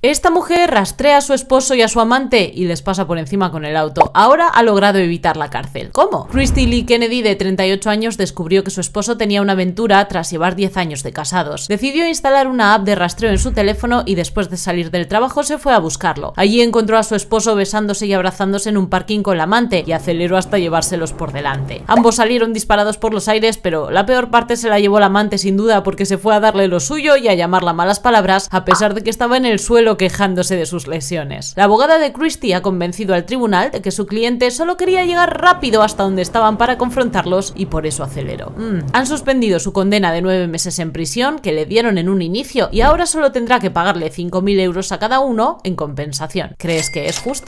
Esta mujer rastrea a su esposo y a su amante y les pasa por encima con el auto. Ahora ha logrado evitar la cárcel. ¿Cómo? Christy Lee Kennedy, de 38 años, descubrió que su esposo tenía una aventura tras llevar 10 años de casados. Decidió instalar una app de rastreo en su teléfono y después de salir del trabajo se fue a buscarlo. Allí encontró a su esposo besándose y abrazándose en un parking con la amante y aceleró hasta llevárselos por delante. Ambos salieron disparados por los aires, pero la peor parte se la llevó la amante sin duda porque se fue a darle lo suyo y a llamarla malas palabras a pesar de que estaba en el suelo quejándose de sus lesiones. La abogada de Christie ha convencido al tribunal de que su cliente solo quería llegar rápido hasta donde estaban para confrontarlos y por eso aceleró. Mm. Han suspendido su condena de nueve meses en prisión que le dieron en un inicio y ahora solo tendrá que pagarle 5.000 euros a cada uno en compensación. ¿Crees que es justo?